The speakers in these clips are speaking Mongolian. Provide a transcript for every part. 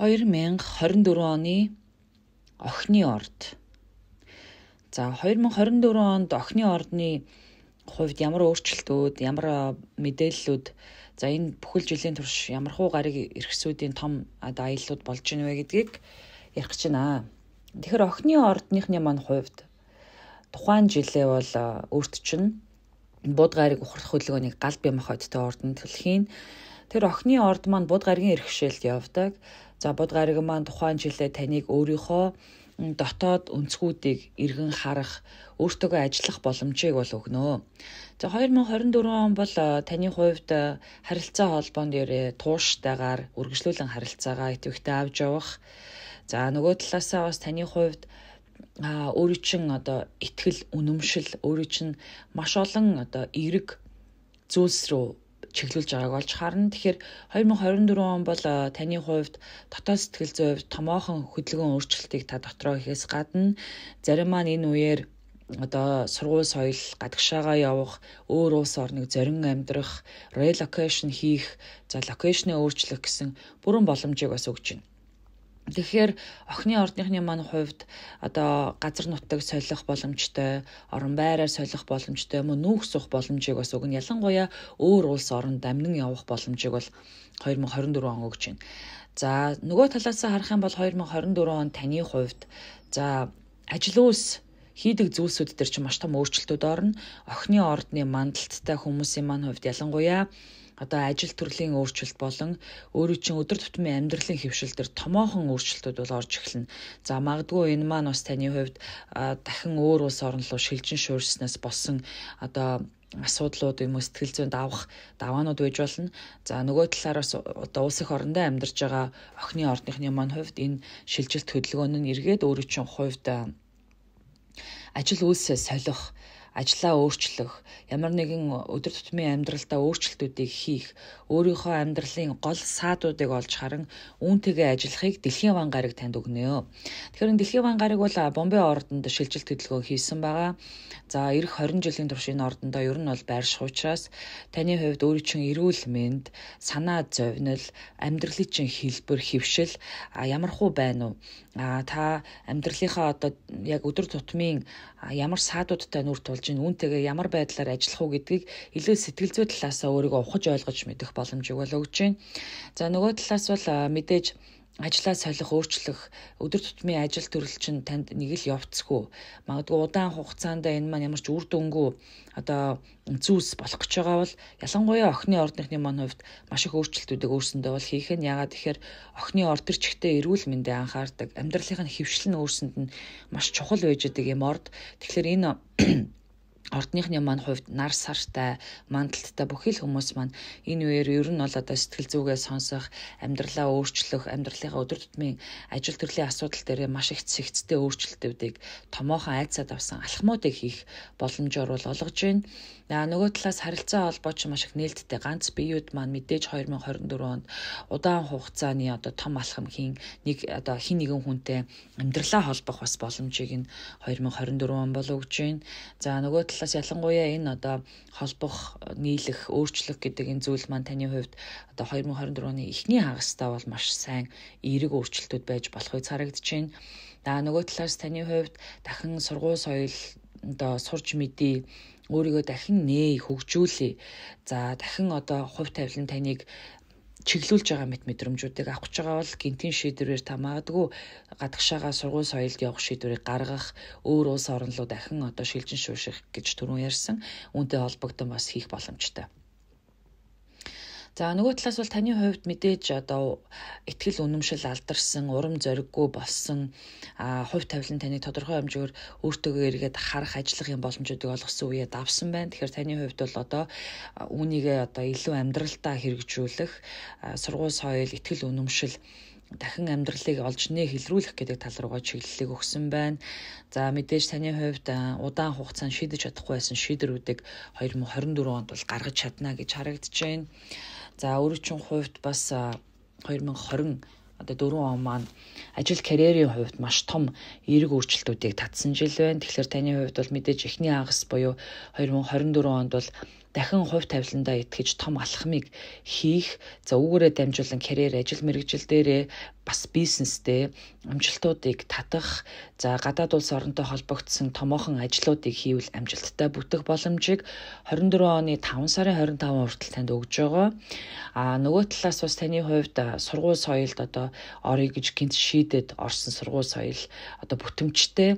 2024 оны охины орд. За 2024 онд охины ордны хувьд ямар өөрчлөлтүүд, ямар мэдээллүүд за энэ бүхэл жилийн турш ямар хуу гарыг эрхсүүдийн том аяллууд болж ийн вэ гэдгийг ярих гэж байна. Тэгэхээр охины ордныхны мань хувьд тухайн жилээ бол өөрт чинь буд гарыг ухрах хөдөлгөөнийг гал бямх хоттой ордон төлхийн Тэр охины орд маань буд гаригийн эрхшээлд явдаг. За буд гариг маань тухайн жилээ таныг өөрийнхөө дотоод өнцгүүдийг иргэн харах, өөртөөгөө ажиллах боломжийг бол өгнө. За 2024 он бол э, таны хувьд э, харилцаа холбоонд ярэ тууштайгаар үргэлжлүүлэн харилцаагаа идэвхтэй авч явах. За нөгөө талаасаа бас таны хувьд а өөрийн чин одоо ихтгэл үнэмшил өөрийн чин маш олон одоо эрэг зүйлс рүү чиглүүлж байгааг олж харна. Тэгэхээр 2024 он бол э, таны хувьд дотоод сэтгэл зүйн хувьд томоохон хөдөлгөөн өөрчлөлтийг та дотроо хийхээс гадна зарим маань энэ үеэр одоо сургууль соёл гадагшаагаа явах, өөр улс орныг зорин амьдрах, relocation хийх, за локейшнээ өөрчлөх гэсэн бүрэн боломжийг бас өгч байна. Тэгэхээр охины ордныхны маань хувьд одоо газар нутаг солих боломжтой, орон байраар солих боломжтой, мөн нүүх сух боломжийг бас өгнө. Ялангуяа өөр улс оронд дамнин явах боломжийг бол 2024 он өгч байна. За нөгөө талаас харах юм бол 2024 он таны хувьд за ажил үйлс хийдэг зүйлсүүд дээр ч маш том өөрчлөлтүүд орно. Охины ордны мандалттай хүмүүсийн маань хувьд ялангуяа одоо ажил төрлийн өөрчлөлт болон өөрөө чинь өдөр тутмын амьдралын хэвшил төр томоохон өөрчлөлтүүд бол орж эхэлнэ. За магадгүй энэ маань бас таны хувьд дахин өөр улс орн руу шилжин шуурснаас болсон одоо асуудлууд юм уу сэтгэл зүйн давах даваанууд байж болно. За нөгөө талаараас одоо улс их орондоо амьдарч байгаа охины орныхны маань хувьд энэ шилжилт хөдөлгөөн нь эргээд өөрөө чинь хувьд ажил үйлсээ солих ажлаа өөрчлөх, ямар нэгэн өдөр тутмын амьдралдаа өөрчлөлтүүдийг хийх, өөрийнхөө амьдралын гол саадуудыг олж харан үүнтэйгээ ажиллахыг Дэлхийн ван гараг танд өгнө. Тэгэхээр Дэлхийн ван гараг бол Бомбей ордонд шилжилт хөдөлгөөн хийсэн байгаа. За эх 20 жилийн турш энэ ордондоо ер нь бол байрших учраас таны хувьд өөрийн чинь эрүүл мэнд, санаа зовнил, амьдралын чинь хэлбэр, хөвшил ямархуу байна уу? А та амьдралынхаа одоо яг өдөр тутмын ямар саадуудтай нүр тул болж ин үүнтэйгээ ямар байдлаар ажиллах уу гэдгийг илүү сэтгэл зүй талаасаа өөрийгөө ухаж ойлгож мэдэх боломжийг бол өгч байна. За нөгөө талаас бол мэдээж ажлаа солих өөрчлөх өдөр тутмын ажил төрөл чинь танд нэг л явцгүй магадгүй удаан хугацаанд энэ маань ямар ч үр дүнгүй одоо зүйлс болох гэж байгаа бол ялангуяа охины ордныхны маань хувьд маш их өөрчлөлтүүдийг өөрсөндөө бол хийх нь ягаад тэгэхээр охины орд төр чигтээ эрүүл мэндэд анхаардаг амьдралынх нь хөвшил нь өөрсөнд нь маш чухал байж байгаа юм орд тэгэхээр энэ Ордныхны маань хувьд нар сартай, мандалттай бүхэл хүмүүс маань энэ үеэр ер нь бол одоо сэтгэл зүгээ сонсох, амьдралаа өөрчлөх, амьдралынхаа өдөр тутмын ажил төрлийн асуудал дээр маш их цэгцтэй өөрчлөлтүүдийг томоохон айцад авсан алхмуудыг хийх боломжоор бол олгож байна. За нөгөө талаас харилцаа холбоо ч маш их нээлттэй ганц биеуд маань мэдээж 2024 онд удаан хугацааны одоо том алхам хийн нэг одоо хин нэгэн хүнтэй амьдралаа холбох бас боломжийг нь 2024 он болов гэж байна. За нөгөө талаас учраас ялангуяа энэ одоо холбох, нийлэх, өөрчлөх гэдэг энэ зүйл маань таны хувьд одоо 2024 оны эхний хагастаа бол маш сайн эерэг өөрчлөлтүүд байж болох үе царагдж байна. За нөгөө талаас таны хувьд дахин сургууль соёл одоо сурч мэдээ өөрийгөө дахин нээ хөгжүүлээ. За дахин одоо хувь тавилан таныг чиглүүлж байгаа мэт мэдрэмжүүдийг авах гэж байгаа бол гинтийн шийдвэрээр та магадгүй гадагшаага сургууль соёлд явах шийдвэрийг гаргах өөр улс орнлуу дахин одоо шилжин шүүших гэж түрүүн ярьсан үүнтэй холбогдсон бас хийх боломжтой. За нөгөө талаас бол таны хувьд мэдээж одоо ихтгэл үнэмшил алдарсан, урам зориггүй болсон а хувь тавилан таны тодорхой хэмжээгээр өөртөөгөө эргээд харах ажиллахын боломжуудыг олгосон үеэд авсан байна. Тэгэхээр таны хувьд бол одоо үүнийгээ одоо илүү амьдралтаа хэрэгжүүлэх сургууль соёл, ихтгэл үнэмшил дахин амьдралыг олж нэ хэлрүүлэх гэдэг тал руугаа чиглэлийг өгсөн байна. За мэдээж таны хувьд удаан хугацаанд шийдэж чадахгүй байсан шийдвэрүүдийг 2024 онд бол гаргаж чадна гэж харагдж байна. За өөрөчин хувьд бас 2020 одоо 4 он маань ажил карьерийн хувьд маш том эерэг өөрчлөлтүүдийг татсан жил байна. Тэгэхээр таны хувьд бол мэдээж эхний агас буюу 2024 онд бол дахин хувь тавиландаа итгэж том алхмыг хийх за үүгээрээ дамжуулан карьер ажил мэрэгжил дээрээ бас бизнестэй амжилтуудыг татах за гадаад улс оронтой холбогдсон томоохон ажлуудыг хийвэл амжилттай бүтэх боломжийг 24 оны 5 сарын 25 хүртэл танд өгж байгаа. А нөгөө талаас бас таны хувьд сургууль соёлд одоо орё гэж гинт шийдэд орсон сургууль соёл одоо бүтэмжтэй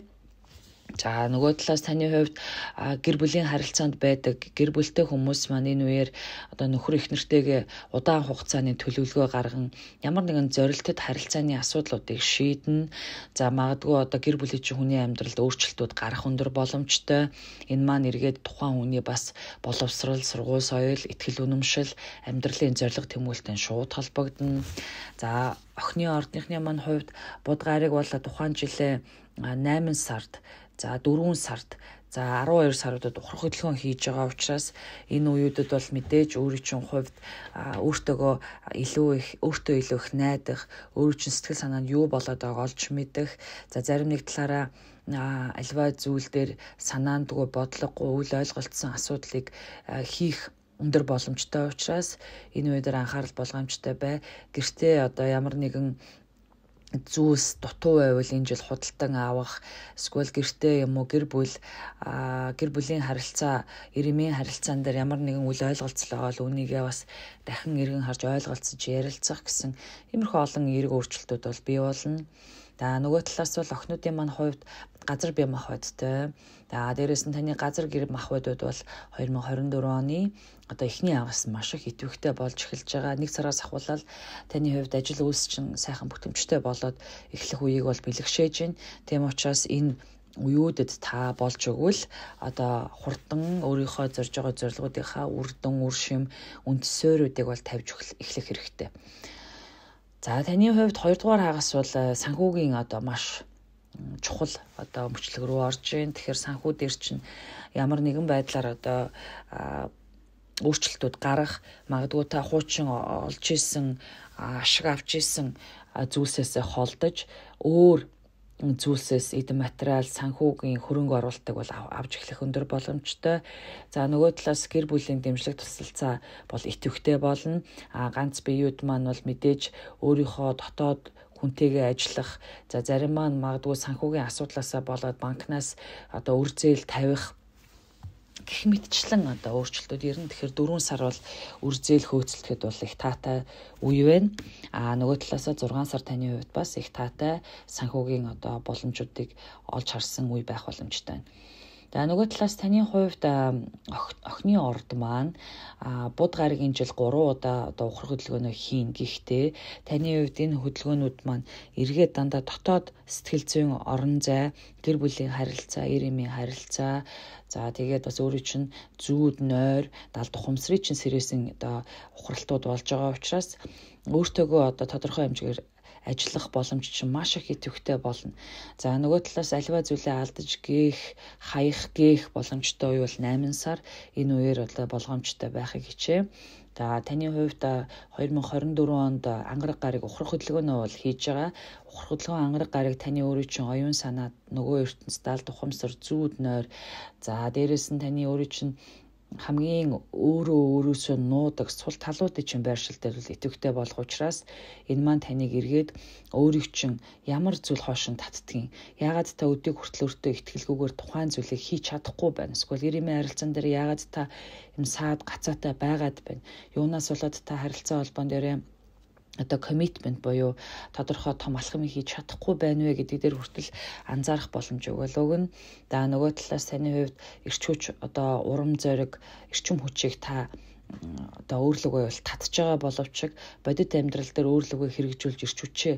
За нөгөө талаас таны хувьд гэр бүлийн харилцаанд байдаг гэр бүлтэй хүмүүс маань энэ үеэр одоо нөхөр эхнэртэйгээ удаан хугацааны төлөвлөгөө гарган ямар нэгэн зорилттой харилцааны асуудлуудыг шийднэ. За магадгүй одоо гэр бүлийн чинь хүний амьдралд өөрчлөлтүүд гарах өндөр боломжтой. Энэ маань эргээд тухайн хүний бас боловсрал, сургууль соёл, ихтгэл үнэмшил, амьдралын зорилго тэмүүлтэн шууд холбогдно. За охины ордныхны маань хувьд будгаарыг бол тухайн жилээ 8 сард За 4 сард За 12 саруудад ухрах хөдөлгөөн хийж байгаа учраас энэ үеүүдэд бол мэдээж өөрийн чинь хувьд өөртөөгөө илүү их өөртөө илүү их найдах, өөрийн чинь сэтгэл санаанд юу болоод байгааг олж мэдэх. За зарим нэг талаараа альва зүйл дээр санаандгүй бодлогогүй үл ойлголцсон асуудлыг хийх өндөр боломжтой учраас энэ үедэр анхаарал болгоомжтой бай. Гэртээ одоо ямар нэгэн зүүс дутуу байвал энэ жил худалдан авах эсвэл гэртээ юм уу гэр бүл гэр бүлийн харилцаа ирэмийн харилцаан дээр ямар нэгэн үл ойлголцлогоол үнийгээ бас дахин эргэн харж ойлголцож ярилцах гэсэн иймэрхүү олон эерэг өөрчлөлтүүд бол бий болно. За нөгөө талаас бол охинуудын маань хувьд газар бие махбодтой. За дээрэс нь таны газар гэр махбодууд бол 2024 оны одоо эхний агаас маш их идэвхтэй болж эхэлж байгаа. Нэг сараас ахвалал таны хувьд ажил үйлс чинь сайхан бүтэмжтэй болоод эхлэх үеийг бол бэлгшээж байна. Тийм учраас энэ уюудад та болж өгвөл одоо хурдан өөрийнхөө зорж байгаа зорилгоудынхаа үр дүн, үр шим, үндсөөрүүдийг бол тавьж эхлэх хэрэгтэй. За таны хувьд хоёрдугаар хагас бол э, санхүүгийн одоо маш чухал одоо мөчлөг рүү орж ийн. Тэгэхээр санхүү дээр чинь ямар нэгэн байдлаар одоо өөрчлөлтүүд гарах магадгүй та хуучин олж исэн ашиг авч исэн зүйлсээс холдож өөр зүйлсээс эдэн материал, санхүүгийн хөрөнгө оруулалтыг бол авч эхлэх өндөр боломжтой. За нөгөө талаас гэр бүлийн дэмжлэг тусалцаа бол итэвхтэй болно. А ганц биеуд маань бол мэдээж өөрийнхөө дотоод хүнтэйгээ ажиллах, за зарим маань магадгүй санхүүгийн асуудлаасаа болоод банкнаас одоо үр зээл тавих гэх мэтчлэн одоо өөрчлөлтүүд ер нь тэгэхээр дөрвөн сар бол үрзэл хөөцөлдөхөд бол их таатай үе байна. А нөгөө талаасаа 6 сар таны хувьд бас их таатай санхүүгийн одоо боломжуудыг олж харсан үе байх боломжтой байна. За нөгөө талаас таны хувьд охины орд маань буд гаригийн жил 3 удаа одоо ухрах хөдөлгөөнөө хийн. Гэхдээ таны хувьд энэ хөдөлгөөнүүд маань эргээд дандаа дотоод сэтгэл зүйн орон зай, гэр бүлийн харилцаа, эр эмийн харилцаа, за тэгээд бас өөрөө чинь зүүд, нойр, далд ухамсарын чинь сэрээсэн одоо ухралтууд болж байгаа учраас өөртөөгөө одоо тодорхой хэмжээгээр ажиллах боломж чинь маш их идэвхтэй болно. За нөгөө талаас альва зүйлээ алдаж гээх, хаях гээх боломжтой үе бол 8 сар энэ үеэр одоо болгоомжтой байхыг хичээ. За таны хувьд 2024 онд ангараг гарыг ухрах хөдөлгөөнөө бол хийж байгаа. Ухрах хөдөлгөөн ангараг гарыг таны өөрийн чинь оюун санаа, нөгөө ертөнцийн дал тухамсар, зүүд нойр. За дээрэс нь таны өөрийн чинь хамгийн өөрөө өөрөөсөө нуудаг сул талуудыг чинь байршилтай бол итэвхтэй болох учраас энэ маань таныг эргээд өөрийг чинь ямар зүйл хоошин татдгийг ягаад та өдийг хүртэл өөртөө ихтгэлгүйгээр тухайн зүйлийг хийж чадахгүй байна эсвэл ирэмийн харилцан дээр ягаад та юм саад гацаатай байгаад байна юунаас болоод та харилцаа холбоон дээр одоо commitment буюу тодорхой том алхмыг хийж чадахгүй байна вэ гэдэг дээр хүртэл анзаарах боломж өгөөл өгнө. Да нөгөө талаас таны хувьд эрч хүч одоо урам зориг, эрчим хүчийг та одоо өөрлөгөө бол татж байгаа боловч бодит амьдрал дээр өөрлөгөө хэрэгжүүлж ирч хүчээ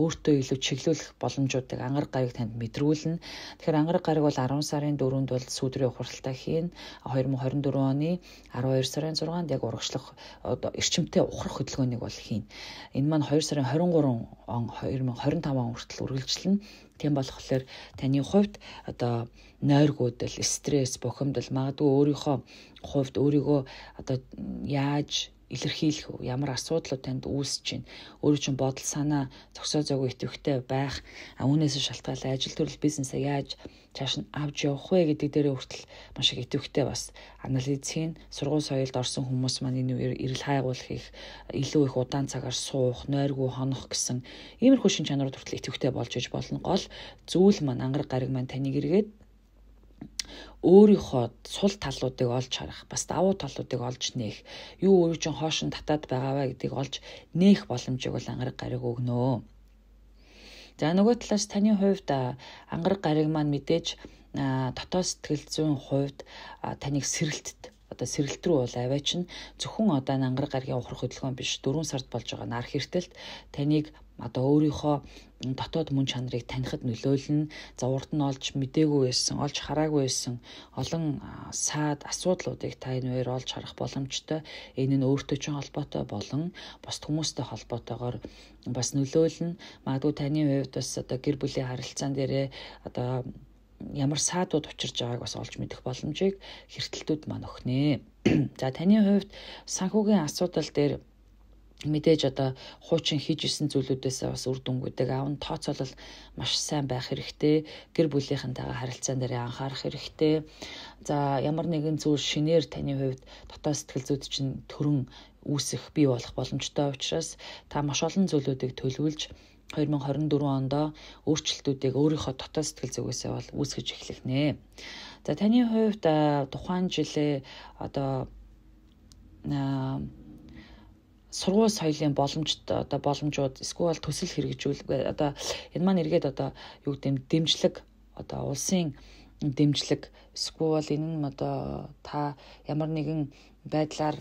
өөртөө илүү чиглүүлэх боломжуудыг ангараг гарыг танд мэдрүүлнэ. Тэгэхээр ангараг гарыг бол 10 сарын 4-нд бол сүүдрийн ухралтай хийн 2024 оны 12 сарын 6-нд яг урагшлах одоо эрчимтэй ухрах хөдөлгөөнийг бол хийн. Энэ маань 2 сарын 23 он 2025 он хүртэл үргэлжилнэ. Тийм болохоор таны хувьд одоо нойр гүйдэл, стресс, бухимдал магадгүй өөрийнхөө хувьд өөрийгөө одоо яаж илэрхийлэх үү ямар асуудлууд танд үүсэж байна өөрөө чинь бодол санаа зогсоо зоогүй итэвхтэй байх а үүнээс шалтгаалаад ажил төрөл бизнесээ яаж цааш нь авч явах вэ гэдэг дээрээ хүртэл маш их итэвхтэй бас анализ хийн сургууль соёлд орсон хүмүүс маань энэ эрэл хайгуулах их илүү их удаан цагаар суух нойргүй хонох гэсэн иймэрхүү шин чанарууд хүртэл итэвхтэй болж иж болно гол зүйл маань ангараг гариг маань таныг эргээд өөрийнхөө сул талуудыг олж харах, бас давуу талуудыг олж нээх, юу өөрөө чинь хоошин татаад байгаавэ гэдгийг олж нээх боломжийг бол ангараг гариг өгнөө. За нөгөө талаас таны хувьд ангараг гариг маань мэдээж дотоод сэтгэл зүйн хувьд таныг сэрэлтт одоо сэрэлт рүү бол аваач нь зөвхөн одоо нангар гаргийн ухрах хөдөлгөөн биш дөрвөн сард болж байгаа нар хэртэлт таныг одоо өөрийнхөө дотоод мөн чанарыг танихад нөлөөлнө. За урд нь олж мдээгүй байсан, олж хараагүй байсан олон саад асуудлуудыг та энэ үеэр олж харах боломжтой. Энэ нь өөртөө ч холбоотой болон бусд хүмүүстэй холбоотойгоор бас нөлөөлнө. Магадгүй таны хувьд бас одоо гэр бүлийн харилцаан дээрээ одоо ямар саадууд учирж байгааг бас олж мэдэх боломжийг хэрэгтэлтүүд маань өгнэ. За таны хувьд санхүүгийн асуудал дээр мэдээж одоо хуучин хийж исэн зүйлүүдээс бас үр дүнгуудыг аавн тооцоолол маш сайн байх хэрэгтэй. Гэр бүлийнхэнтэйгээ харилцаан дээр анхаарах хэрэгтэй. За ямар нэгэн зүйл шинээр таны хувьд дотоод сэтгэл зүйд чинь төрөн үүсэх бий болох боломжтой учраас та маш олон зүйлүүдийг төлөвлөж 2024 ондоо өөрчлөлтүүдийг өөрийнхөө дотоод сэтгэл зүгээсээ бол үүсгэж эхлэх нэ. За таны хувьд тухайн жилээ одоо сургууль соёлын боломжт одоо боломжууд эсвэл төсөл хэрэгжүүлэх одоо энэ маань эргээд одоо юу гэдэм дэмжлэг одоо улсын дэмжлэг эсвэл энэ нь одоо та ямар нэгэн байдлаар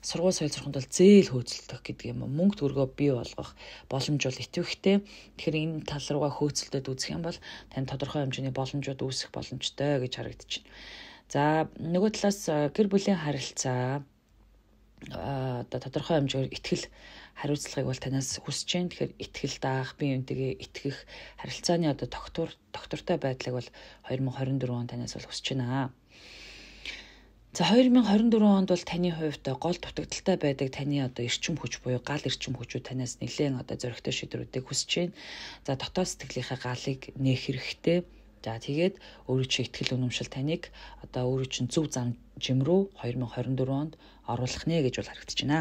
сургууль соёл сураханд бол зээл хөөцөлдөх гэдэг юм мөнгө төгрөгөө бий болгох боломж бол итэвхтэй. Тэгэхээр энэ тал руугаа хөөцөлдөд үзэх юм бол тань тодорхой хэмжээний боломжууд үүсэх боломжтой гэж харагдчихна. За нөгөө талаас гэр бүлийн харилцаа оо тодорхой хэмжээгээр ихтгэл хариуцлагыг бол танаас хүсэж जैन. Тэгэхээр ихтгэл даах, бие биентэйгээ итгэх харилцааны оо тогтвор тогтвортой байдлыг бол 2024 он танаас бол хүсэж байна. За 2024 онд бол таны хувьд гол дутагдaltaй байдаг таны одоо эрчим хүч буюу гал эрчим хүчүүд танаас нэлээд одоо зөрөгтэй шийдвэрүүдийг хүсэж байна. За дотоод сэтгэлийнхээ галыг нээх хэрэгтэй. Нэ За тэгээд өөрөө чи ихтгэл үнэмшил таныг одоо өөрөө чин зөв зам жим рүү 2024 онд оруулах нэ гэж бол харагдаж байна.